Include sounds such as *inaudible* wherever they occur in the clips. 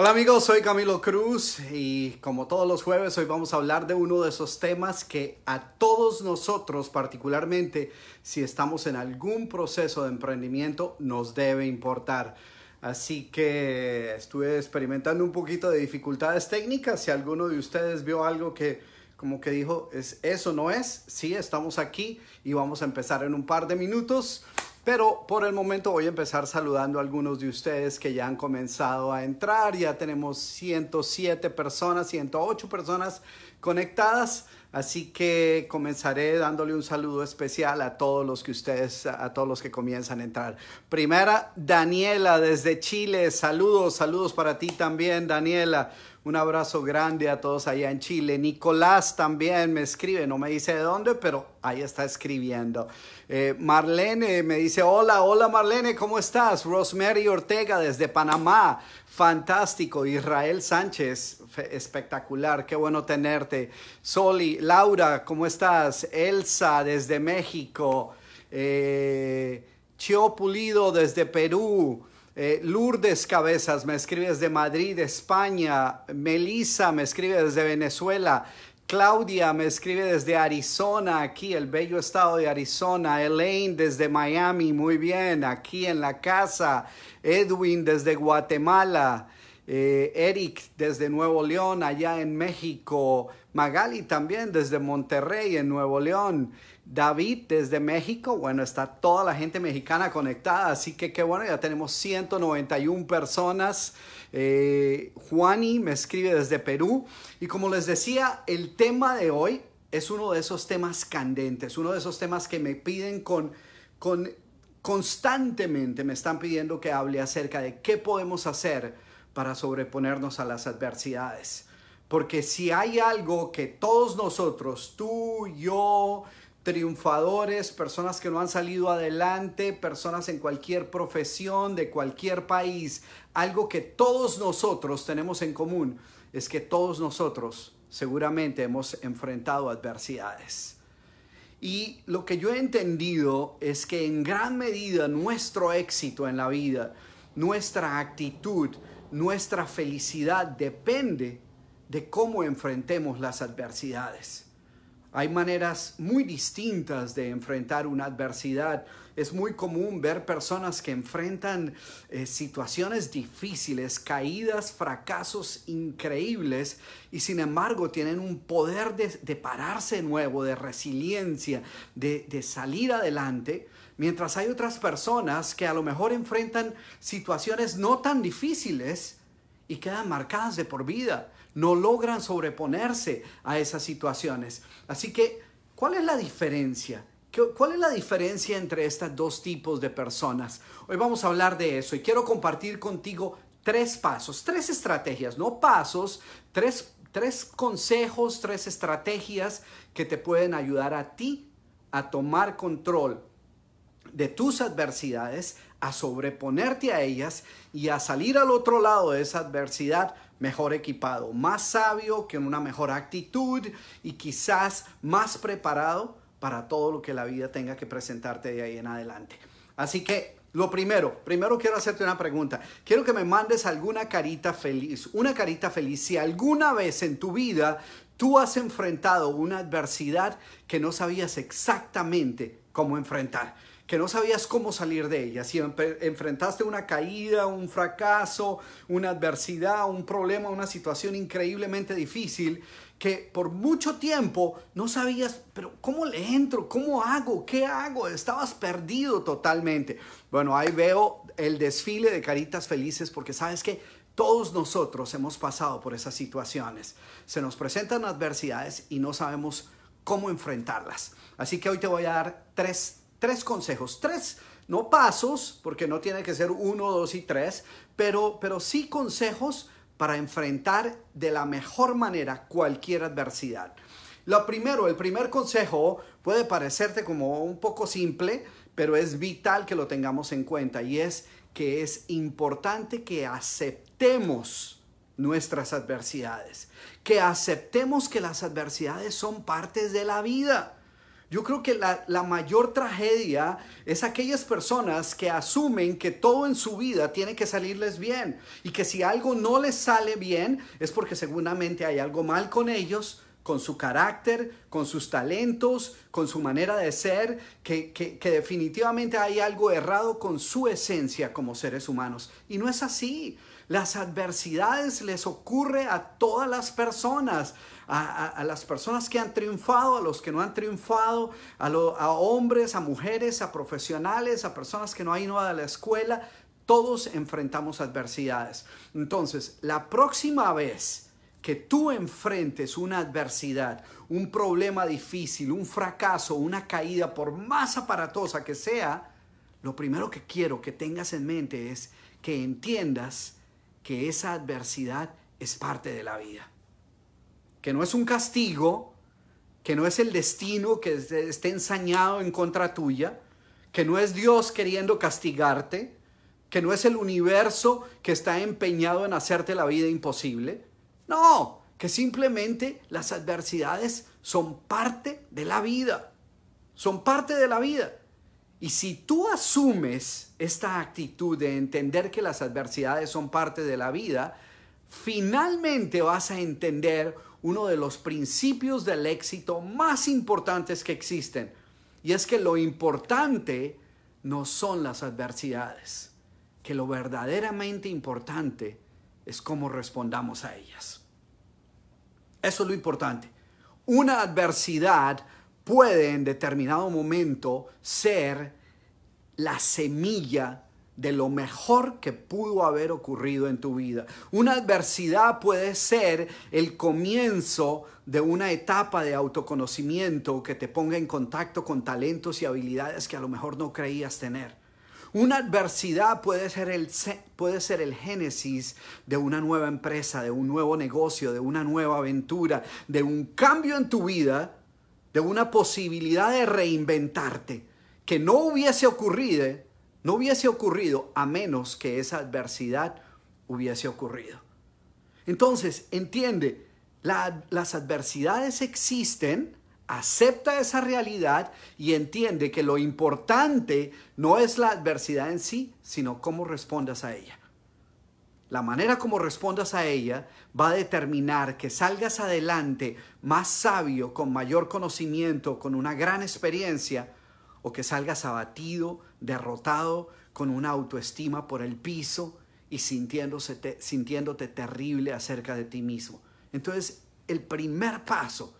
Hola amigos, soy Camilo Cruz y como todos los jueves hoy vamos a hablar de uno de esos temas que a todos nosotros, particularmente si estamos en algún proceso de emprendimiento, nos debe importar. Así que estuve experimentando un poquito de dificultades técnicas. Si alguno de ustedes vio algo que como que dijo, es, eso no es, sí, estamos aquí y vamos a empezar en un par de minutos. Pero por el momento voy a empezar saludando a algunos de ustedes que ya han comenzado a entrar. Ya tenemos 107 personas, 108 personas conectadas. Así que comenzaré dándole un saludo especial a todos los que ustedes, a todos los que comienzan a entrar. Primera, Daniela desde Chile. Saludos, saludos para ti también, Daniela. Un abrazo grande a todos allá en Chile. Nicolás también me escribe, no me dice de dónde, pero ahí está escribiendo. Eh, Marlene me dice, hola, hola Marlene, ¿cómo estás? Rosemary Ortega desde Panamá, fantástico. Israel Sánchez, espectacular, qué bueno tenerte. Soli, Laura, ¿cómo estás? Elsa desde México. Eh, Chio Pulido desde Perú. Eh, Lourdes Cabezas me escribe desde Madrid, España. Melissa me escribe desde Venezuela. Claudia me escribe desde Arizona, aquí, el bello estado de Arizona. Elaine desde Miami, muy bien, aquí en la casa. Edwin desde Guatemala. Eh, Eric desde Nuevo León, allá en México. Magali también desde Monterrey, en Nuevo León. David desde México. Bueno, está toda la gente mexicana conectada, así que qué bueno, ya tenemos 191 personas. Eh, Juani me escribe desde Perú. Y como les decía, el tema de hoy es uno de esos temas candentes, uno de esos temas que me piden con constantemente me están pidiendo que hable acerca de qué podemos hacer para sobreponernos a las adversidades. Porque si hay algo que todos nosotros, tú, yo, triunfadores, personas que no han salido adelante, personas en cualquier profesión, de cualquier país, algo que todos nosotros tenemos en común es que todos nosotros seguramente hemos enfrentado adversidades. Y lo que yo he entendido es que en gran medida nuestro éxito en la vida, nuestra actitud, nuestra felicidad depende de cómo enfrentemos las adversidades. Hay maneras muy distintas de enfrentar una adversidad. Es muy común ver personas que enfrentan eh, situaciones difíciles, caídas, fracasos increíbles y sin embargo tienen un poder de, de pararse nuevo, de resiliencia, de, de salir adelante, mientras hay otras personas que a lo mejor enfrentan situaciones no tan difíciles y quedan marcadas de por vida no logran sobreponerse a esas situaciones. Así que, ¿cuál es la diferencia? ¿Cuál es la diferencia entre estos dos tipos de personas? Hoy vamos a hablar de eso y quiero compartir contigo tres pasos, tres estrategias, no pasos, tres, tres consejos, tres estrategias que te pueden ayudar a ti a tomar control de tus adversidades, a sobreponerte a ellas y a salir al otro lado de esa adversidad mejor equipado, más sabio, con una mejor actitud y quizás más preparado para todo lo que la vida tenga que presentarte de ahí en adelante. Así que lo primero, primero quiero hacerte una pregunta. Quiero que me mandes alguna carita feliz, una carita feliz. Si alguna vez en tu vida tú has enfrentado una adversidad que no sabías exactamente cómo enfrentar que no sabías cómo salir de ella. Si enfrentaste una caída, un fracaso, una adversidad, un problema, una situación increíblemente difícil, que por mucho tiempo no sabías, pero ¿cómo le entro? ¿Cómo hago? ¿Qué hago? Estabas perdido totalmente. Bueno, ahí veo el desfile de caritas felices porque sabes que todos nosotros hemos pasado por esas situaciones. Se nos presentan adversidades y no sabemos cómo enfrentarlas. Así que hoy te voy a dar tres tres consejos, tres, no pasos, porque no tiene que ser uno, dos y tres, pero, pero sí consejos para enfrentar de la mejor manera cualquier adversidad. Lo primero, el primer consejo puede parecerte como un poco simple, pero es vital que lo tengamos en cuenta y es que es importante que aceptemos nuestras adversidades, que aceptemos que las adversidades son partes de la vida yo creo que la, mayor tragedia es aquellas personas que asumen que todo en su vida tiene que salirles bien y que si algo no les sale bien es porque seguramente hay algo mal con ellos, con su carácter, con sus talentos, con su manera de ser, que, definitivamente hay algo errado con su esencia como seres humanos. Y no es así. Las adversidades les ocurre a todas las personas, a, las personas que han triunfado, a los que no han triunfado, a, hombres, a mujeres, a profesionales, a personas que no han ido a la escuela. Todos enfrentamos adversidades. Entonces, la próxima vez que tú enfrentes una adversidad, un problema difícil, un fracaso, una caída, por más aparatosa que sea, lo primero que quiero que tengas en mente es que entiendas que esa adversidad es parte de la vida, que no es un castigo, que no es el destino que esté ensañado en contra tuya, que no es Dios queriendo castigarte, que no es el universo que está empeñado en hacerte la vida imposible. No, que simplemente las adversidades son parte de la vida, son parte de la vida. Y si tú asumes esta actitud de entender que las adversidades son parte de la vida, finalmente vas a entender uno de los principios del éxito más importantes que existen. Y es que lo importante no son las adversidades, que lo verdaderamente importante es cómo respondamos a ellas. Eso es lo importante. Una adversidad puede en determinado momento ser la semilla de lo mejor que pudo haber ocurrido en tu vida. Una adversidad puede ser el comienzo de una etapa de autoconocimiento que te ponga en contacto con talentos y habilidades que a lo mejor no creías tener. Una adversidad puede ser, el, puede ser el génesis de una nueva empresa, de un nuevo negocio, de una nueva aventura, de un cambio en tu vida de una posibilidad de reinventarte que no hubiese ocurrido, no hubiese ocurrido a menos que esa adversidad hubiese ocurrido. Entonces, entiende, las adversidades existen, acepta esa realidad y entiende que lo importante no es la adversidad en sí, sino cómo respondas a ella. La manera como respondas a ella va a determinar que salgas adelante más sabio, con mayor conocimiento, con una gran experiencia, o que salgas abatido, derrotado, con una autoestima por el piso y sintiéndote terrible acerca de ti mismo. Entonces, el primer paso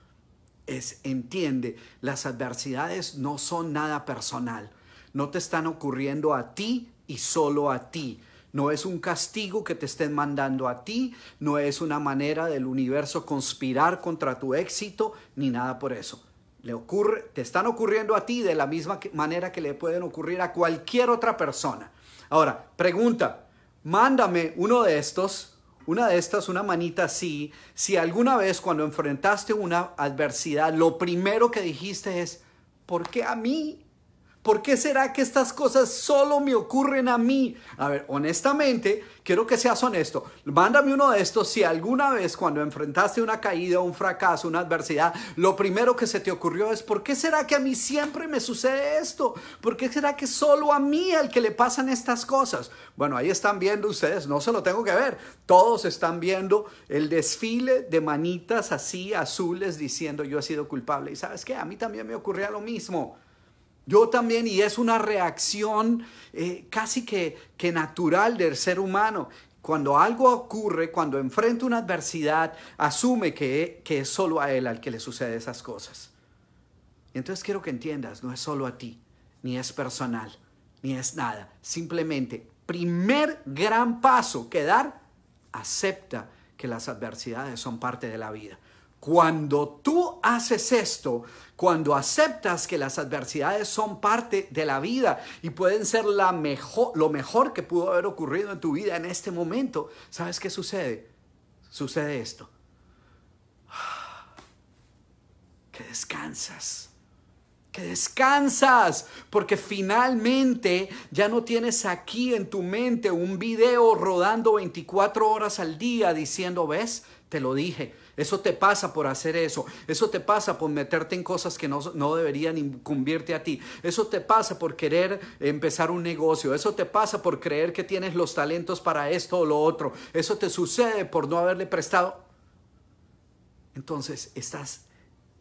es, entiende, las adversidades no son nada personal, no te están ocurriendo a ti y solo a ti no es un castigo que te estén mandando a ti, no es una manera del universo conspirar contra tu éxito, ni nada por eso. Le ocurre, te están ocurriendo a ti de la misma manera que le pueden ocurrir a cualquier otra persona. Ahora, pregunta, mándame uno de estos, una de estas, una manita así, si alguna vez cuando enfrentaste una adversidad, lo primero que dijiste es, ¿por qué a mí? ¿Por qué será que estas cosas solo me ocurren a mí? A ver, honestamente, quiero que seas honesto. Mándame uno de estos si alguna vez cuando enfrentaste una caída, un fracaso, una adversidad, lo primero que se te ocurrió es, ¿por qué será que a mí siempre me sucede esto? ¿Por qué será que solo a mí al que le pasan estas cosas? Bueno, ahí están viendo ustedes, no se lo tengo que ver. Todos están viendo el desfile de manitas así azules diciendo, yo he sido culpable. ¿Y sabes qué? A mí también me ocurría lo mismo. Yo también, y es una reacción eh, casi que, que natural del ser humano. Cuando algo ocurre, cuando enfrenta una adversidad, asume que, que es solo a él al que le sucede esas cosas. Y entonces quiero que entiendas, no es solo a ti, ni es personal, ni es nada. Simplemente, primer gran paso que dar, acepta que las adversidades son parte de la vida. Cuando tú haces esto, cuando aceptas que las adversidades son parte de la vida y pueden ser la mejor, lo mejor que pudo haber ocurrido en tu vida en este momento, ¿sabes qué sucede? Sucede esto. *sighs* Que descansas. Que descansas, porque finalmente ya no tienes aquí en tu mente un video rodando 24 horas al día diciendo, ves, te lo dije, eso te pasa por hacer eso. Eso te pasa por meterte en cosas que no, deberían incumbirte a ti. Eso te pasa por querer empezar un negocio. Eso te pasa por creer que tienes los talentos para esto o lo otro. Eso te sucede por no haberle prestado. Entonces, estás,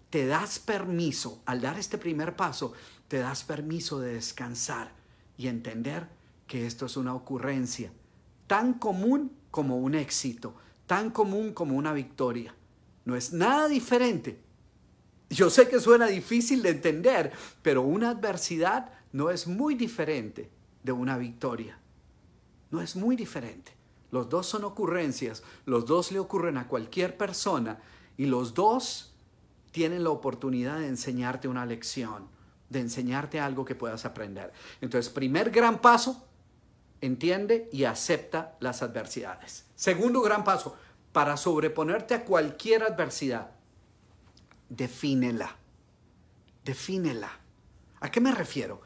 te das permiso, al dar este primer paso, te das permiso de descansar y entender que esto es una ocurrencia tan común como un éxito, tan común como una victoria. No es nada diferente. Yo sé que suena difícil de entender, pero una adversidad no es muy diferente de una victoria. No es muy diferente. Los dos son ocurrencias, los dos le ocurren a cualquier persona y los dos tienen la oportunidad de enseñarte una lección, de enseñarte algo que puedas aprender. Entonces, primer gran paso, entiende y acepta las adversidades. Segundo gran paso, para sobreponerte a cualquier adversidad? Defínela. Defínela. ¿A qué me refiero?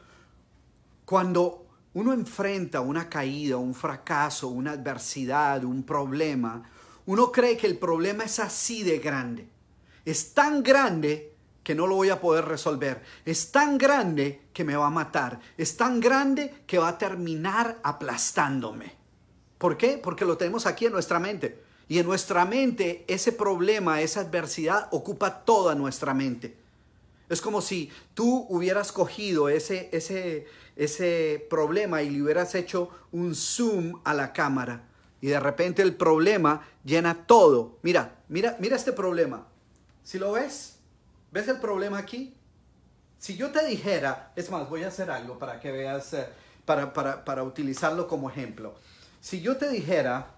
Cuando uno enfrenta una caída, un fracaso, una adversidad, un problema, uno cree que el problema es así de grande. Es tan grande que no lo voy a poder resolver. Es tan grande que me va a matar. Es tan grande que va a terminar aplastándome. ¿Por qué? Porque lo tenemos aquí en nuestra mente. Y en nuestra mente ese problema, esa adversidad ocupa toda nuestra mente. Es como si tú hubieras cogido ese, ese, ese problema y le hubieras hecho un zoom a la cámara. Y de repente el problema llena todo. Mira, mira, mira este problema. Si lo ves, ¿ves el problema aquí? Si yo te dijera, es más, voy a hacer algo para que veas, eh, para, para, para utilizarlo como ejemplo. Si yo te dijera,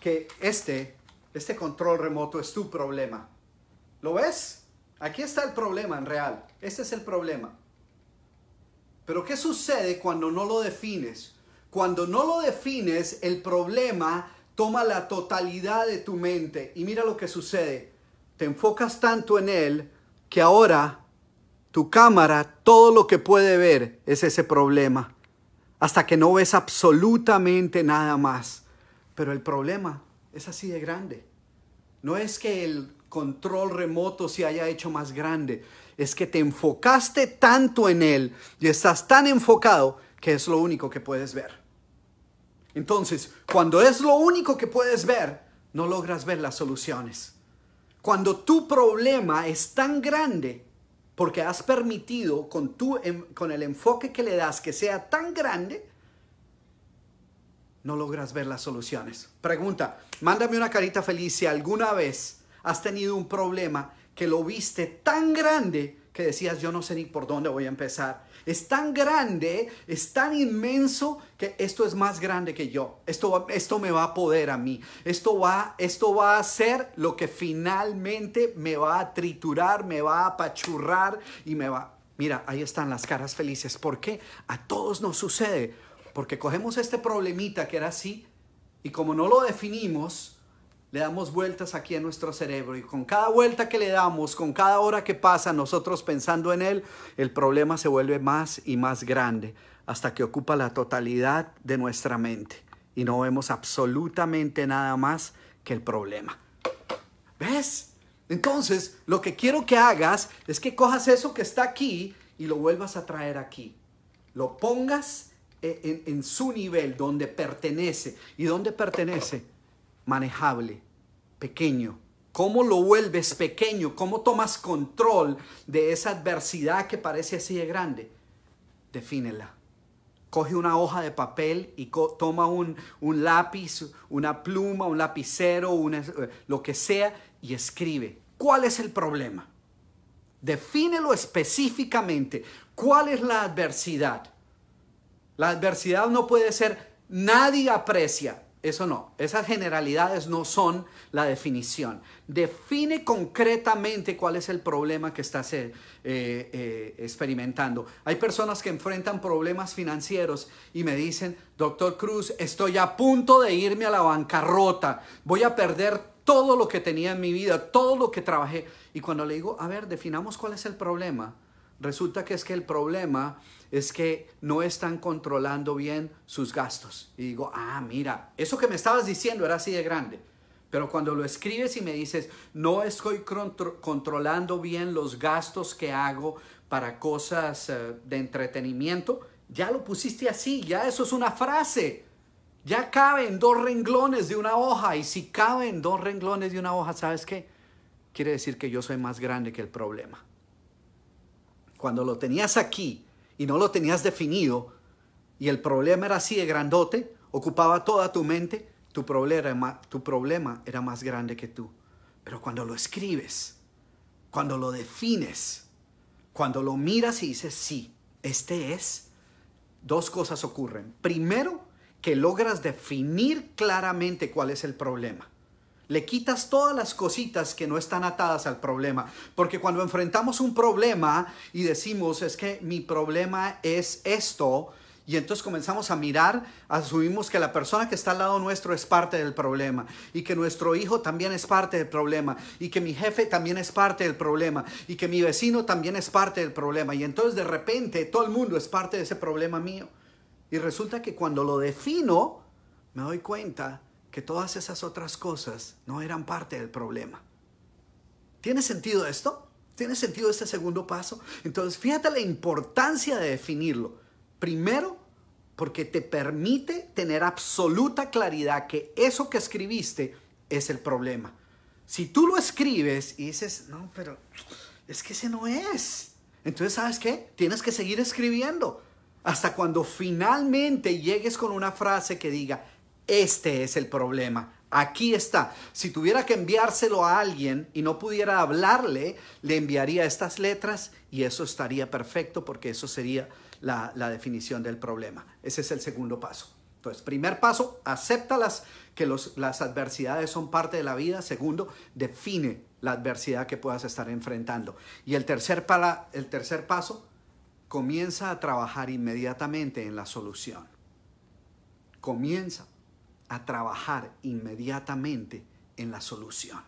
que este, este control remoto es tu problema. ¿Lo ves? Aquí está el problema en real. Este es el problema. Pero ¿qué sucede cuando no lo defines? Cuando no lo defines, el problema toma la totalidad de tu mente. Y mira lo que sucede. Te enfocas tanto en él que ahora tu cámara, todo lo que puede ver es ese problema. Hasta que no ves absolutamente nada más. Pero el problema es así de grande. No es que el control remoto se haya hecho más grande, es que te enfocaste tanto en él y estás tan enfocado que es lo único que puedes ver. Entonces, cuando es lo único que puedes ver, no logras ver las soluciones. Cuando tu problema es tan grande, porque has permitido con, tu, con el enfoque que le das que sea tan grande, no logras ver las soluciones. Pregunta, mándame una carita feliz si alguna vez has tenido un problema que lo viste tan grande que decías, yo no sé ni por dónde voy a empezar. Es tan grande, es tan inmenso que esto es más grande que yo. Esto, esto me va a poder a mí. Esto va, esto va a ser lo que finalmente me va a triturar, me va a apachurrar y me va... Mira, ahí están las caras felices. ¿Por qué? A todos nos sucede porque cogemos este problemita que era así y como no lo definimos, le damos vueltas aquí a nuestro cerebro y con cada vuelta que le damos, con cada hora que pasa nosotros pensando en él, el problema se vuelve más y más grande hasta que ocupa la totalidad de nuestra mente y no vemos absolutamente nada más que el problema. ¿Ves? Entonces, lo que quiero que hagas es que cojas eso que está aquí y lo vuelvas a traer aquí. Lo pongas eh, en, su nivel, donde pertenece y dónde pertenece, manejable, pequeño, cómo lo vuelves pequeño, cómo tomas control de esa adversidad que parece así de grande. Defínela. Coge una hoja de papel y toma un, lápiz, una pluma, un lapicero, eh, lo que sea, y escribe. ¿Cuál es el problema? Defínelo específicamente. ¿Cuál es la adversidad? La adversidad no puede ser nadie aprecia. Eso no, esas generalidades no son la definición. Define concretamente cuál es el problema que estás eh, eh, eh, experimentando. Hay personas que enfrentan problemas financieros y me dicen, doctor Cruz, estoy a punto de irme a la bancarrota, voy a perder todo lo que tenía en mi vida, todo lo que trabajé. Y cuando le digo, a ver, definamos cuál es el problema, Resulta que es que el problema es que no están controlando bien sus gastos. Y digo, ah, mira, eso que me estabas diciendo era así de grande. Pero cuando lo escribes y me dices, no estoy controlando bien los gastos que hago para cosas eh, de entretenimiento, ya lo pusiste así, ya eso es una frase. Ya caben dos renglones de una hoja. Y si caben dos renglones de una hoja, ¿sabes qué? Quiere decir que yo soy más grande que el problema. Cuando lo tenías aquí y no lo tenías definido y el problema era así de grandote, ocupaba toda tu mente, tu problema, era más grande que tú. Pero cuando lo escribes, cuando lo defines, cuando lo miras y dices, sí, este es, dos cosas ocurren. Primero, que logras definir claramente cuál es el problema. Le quitas todas las cositas que no están atadas al problema. Porque cuando enfrentamos un problema y decimos, es que mi problema es esto, y entonces comenzamos a mirar, asumimos que la persona que está al lado nuestro es parte del problema y que nuestro hijo también es parte del problema y que mi jefe también es parte del problema y que mi vecino también es parte del problema. Y entonces de repente todo el mundo es parte de ese problema mío. Y resulta que cuando lo defino, me doy cuenta que todas esas otras cosas no eran parte del problema. ¿Tiene sentido esto? ¿Tiene sentido este segundo paso? Entonces, fíjate la importancia de definirlo. Primero, porque te permite tener absoluta claridad que eso que escribiste es el problema. Si tú lo escribes y dices, no, pero es que ese no es. Entonces, ¿sabes qué? Tienes que seguir escribiendo hasta cuando finalmente llegues con una frase que diga, este es el problema. Aquí está. Si tuviera que enviárselo a alguien y no pudiera hablarle, le enviaría estas letras y eso estaría perfecto porque eso sería la, definición del problema. Ese es el segundo paso. Entonces, primer paso, acepta que las adversidades son parte de la vida. Segundo, define la adversidad que puedas estar enfrentando. Y el tercer, el tercer paso, comienza a trabajar inmediatamente en la solución. Comienza a trabajar inmediatamente en la solución.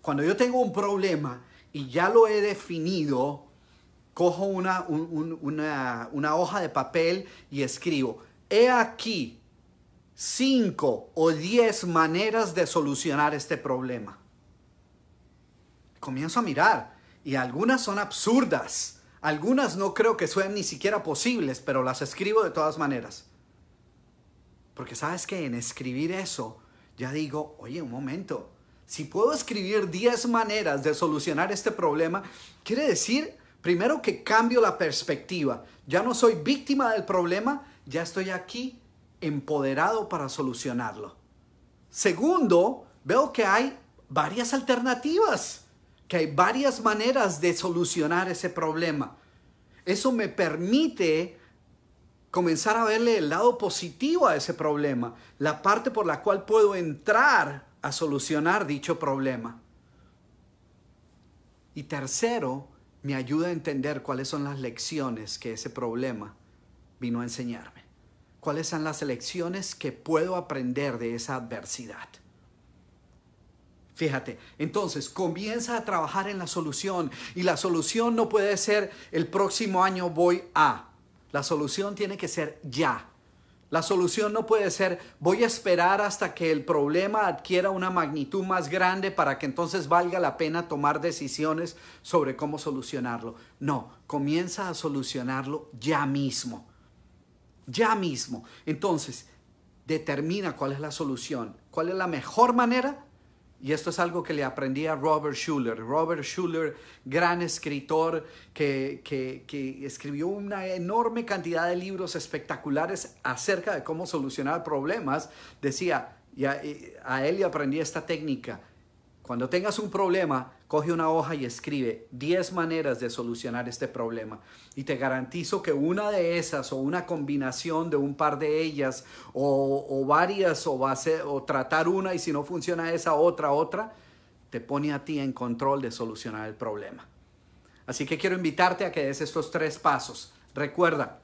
Cuando yo tengo un problema y ya lo he definido, cojo una, hoja de papel y escribo, he aquí cinco o diez maneras de solucionar este problema. Comienzo a mirar y algunas son absurdas, algunas no creo que sean ni siquiera posibles, pero las escribo de todas maneras. Porque sabes que en escribir eso, ya digo, oye, un momento, si puedo escribir 10 maneras de solucionar este problema, quiere decir, primero que cambio la perspectiva. Ya no soy víctima del problema, ya estoy aquí empoderado para solucionarlo. Segundo, veo que hay varias alternativas, que hay varias maneras de solucionar ese problema. Eso me permite comenzar a verle el lado positivo a ese problema, la parte por la cual puedo entrar a solucionar dicho problema. Y tercero, me ayuda a entender cuáles son las lecciones que ese problema vino a enseñarme. Cuáles son las lecciones que puedo aprender de esa adversidad. Fíjate, entonces comienza a trabajar en la solución y la solución no puede ser el próximo año voy a. La solución tiene que ser ya. La solución no puede ser voy a esperar hasta que el problema adquiera una magnitud más grande para que entonces valga la pena tomar decisiones sobre cómo solucionarlo. No, comienza a solucionarlo ya mismo. Ya mismo. Entonces, determina cuál es la solución, cuál es la mejor manera y esto es algo que le aprendí a Robert Schuller. Robert Schuller, gran escritor que, escribió una enorme cantidad de libros espectaculares acerca de cómo solucionar problemas, decía, a él le aprendí esta técnica. Cuando tengas un problema, coge una hoja y escribe 10 maneras de solucionar este problema. Y te garantizo que una de esas o una combinación de un par de ellas o, varias o, o tratar una y si no funciona esa otra, otra, te pone a ti en control de solucionar el problema. Así que quiero invitarte a que des estos tres pasos. Recuerda,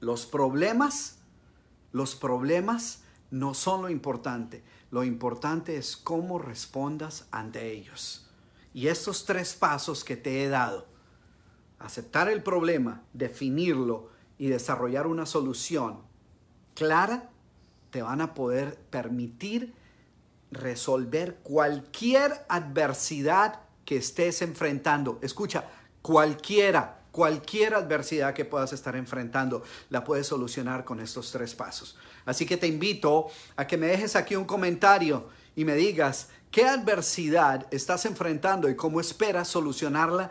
los problemas, los problemas no son lo importante. Lo importante es cómo respondas ante ellos. Y estos tres pasos que te he dado, aceptar el problema, definirlo y desarrollar una solución clara, te van a poder permitir resolver cualquier adversidad que estés enfrentando. Escucha, cualquiera, Cualquier adversidad que puedas estar enfrentando la puedes solucionar con estos tres pasos. Así que te invito a que me dejes aquí un comentario y me digas qué adversidad estás enfrentando y cómo esperas solucionarla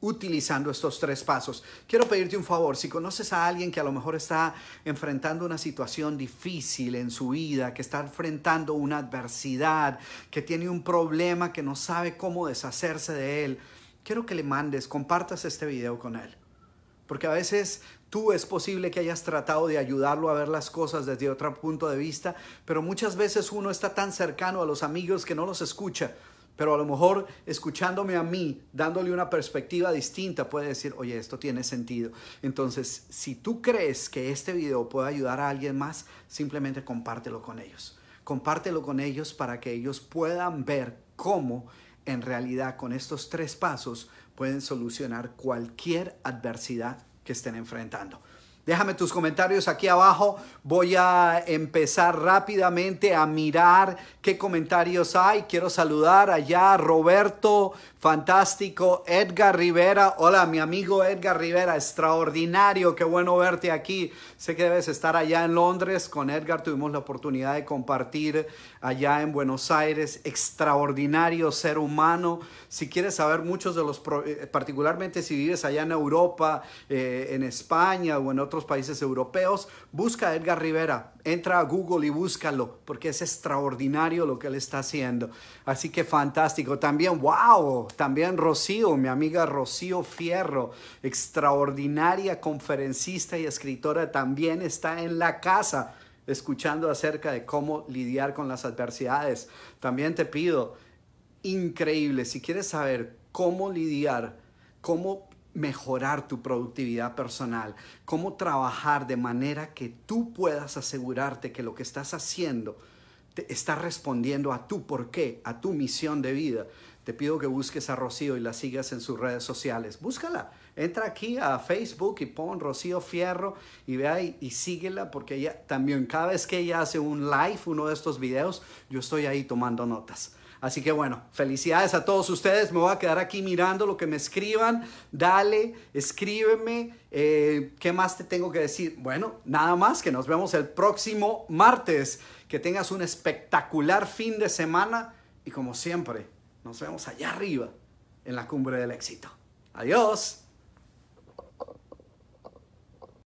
utilizando estos tres pasos. Quiero pedirte un favor, si conoces a alguien que a lo mejor está enfrentando una situación difícil en su vida, que está enfrentando una adversidad, que tiene un problema que no sabe cómo deshacerse de él, quiero que le mandes, compartas este video con él. Porque a veces tú es posible que hayas tratado de ayudarlo a ver las cosas desde otro punto de vista, pero muchas veces uno está tan cercano a los amigos que no los escucha. Pero a lo mejor escuchándome a mí, dándole una perspectiva distinta, puede decir, oye, esto tiene sentido. Entonces, si tú crees que este video puede ayudar a alguien más, simplemente compártelo con ellos. Compártelo con ellos para que ellos puedan ver cómo en realidad con estos tres pasos pueden solucionar cualquier adversidad que estén enfrentando. Déjame tus comentarios aquí abajo. Voy a empezar rápidamente a mirar qué comentarios hay. Quiero saludar allá a Roberto, fantástico. Edgar Rivera, hola mi amigo Edgar Rivera, extraordinario, qué bueno verte aquí. Sé que debes estar allá en Londres. Con Edgar tuvimos la oportunidad de compartir allá en Buenos Aires. Extraordinario ser humano. Si quieres saber muchos de los, eh, particularmente si vives allá en Europa, eh, en España o en otros países europeos, busca a Edgar Rivera entra a Google y búscalo, porque es extraordinario lo que él está haciendo. Así que fantástico. También, wow, también Rocío, mi amiga Rocío Fierro, extraordinaria conferencista y escritora, también está en la casa escuchando acerca de cómo lidiar con las adversidades. También te pido, increíble, si quieres saber cómo lidiar, cómo mejorar tu productividad personal, cómo trabajar de manera que tú puedas asegurarte que lo que estás haciendo está respondiendo a tu por qué, a tu misión de vida. Te pido que busques a Rocío y la sigas en sus redes sociales. Búscala. Entra aquí a Facebook y pon Rocío Fierro y ve ahí y síguela porque ella también cada vez que ella hace un live, uno de estos videos, yo estoy ahí tomando notas. Así que bueno, felicidades a todos ustedes. Me voy a quedar aquí mirando lo que me escriban. Dale, escríbeme. Eh, ¿Qué más te tengo que decir? Bueno, nada más que nos vemos el próximo martes. Que tengas un espectacular fin de semana. Y como siempre, nos vemos allá arriba en la cumbre del éxito. Adiós.